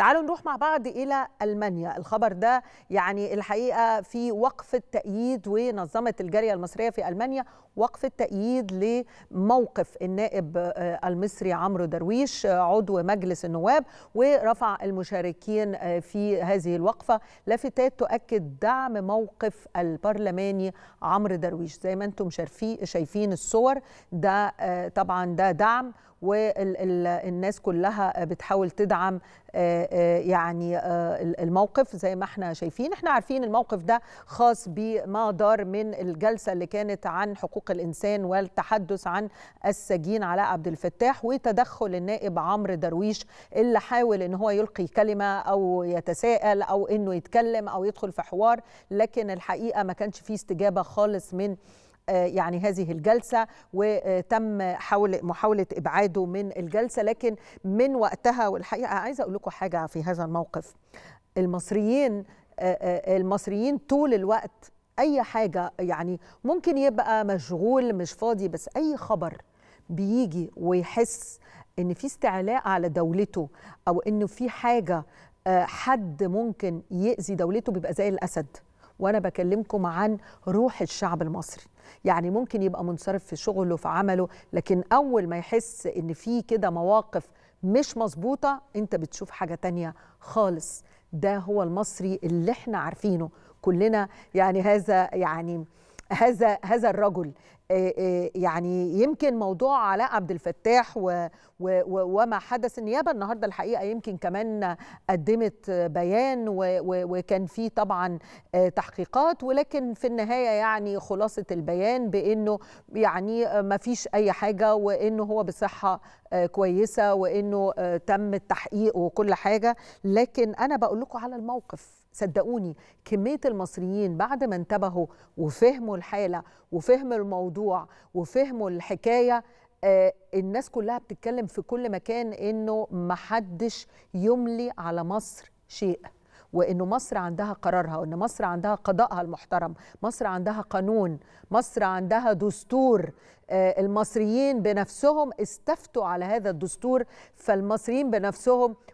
تعالوا نروح مع بعض إلى ألمانيا الخبر ده يعني الحقيقة في وقفة تأييد ونظمت الجارية المصرية في ألمانيا وقفة تأييد لموقف النائب آه، المصري عمرو درويش آه، عضو مجلس النواب ورفع المشاركين آه، في هذه الوقفة لافتات تؤكد دعم موقف البرلماني عمرو درويش زي ما أنتم شايفين الصور ده طبعا ده دعم والناس كلها بتحاول تدعم يعني آه، الموقف زي ما احنا شايفين احنا عارفين الموقف ده خاص بما دار من الجلسة اللي كانت عن حقوق الإنسان والتحدث عن السجين علاء عبد الفتاح وتدخل النائب عمرو درويش اللي حاول ان هو يلقي كلمة أو يتساءل أو انه يتكلم أو يدخل في حوار لكن الحقيقة ما كانش فيه استجابة خالص من يعني هذه الجلسه وتم حاول محاوله ابعاده من الجلسه لكن من وقتها والحقيقه عايزه اقول لكم حاجه في هذا الموقف المصريين المصريين طول الوقت اي حاجه يعني ممكن يبقى مشغول مش فاضي بس اي خبر بيجي ويحس ان في استعلاء على دولته او انه في حاجه حد ممكن يأذي دولته بيبقى زي الأسد وأنا بكلمكم عن روح الشعب المصري يعني ممكن يبقى منصرف في شغله في عمله لكن أول ما يحس إن في كده مواقف مش مظبوطة أنت بتشوف حاجة تانية خالص ده هو المصري اللي احنا عارفينه كلنا يعني هذا يعني هذا هذا الرجل آه، آه، يعني يمكن موضوع علاء عبد الفتاح و و و وما حدث النيابه النهارده الحقيقه يمكن كمان قدمت بيان وكان في طبعا آه، تحقيقات ولكن في النهايه يعني خلاصه البيان بانه يعني ما فيش اي حاجه وانه هو بصحه كويسه وانه تم التحقيق وكل حاجه لكن انا بقول لكم على الموقف صدقوني كميه المصريين بعد ما انتبهوا وفهموا الحاله وفهموا الموضوع الموضوع وفهموا الحكايه آه، الناس كلها بتتكلم في كل مكان انه محدش يملي على مصر شيء وانه مصر عندها قرارها وان مصر عندها قضائها المحترم مصر عندها قانون مصر عندها دستور آه، المصريين بنفسهم استفتوا على هذا الدستور فالمصريين بنفسهم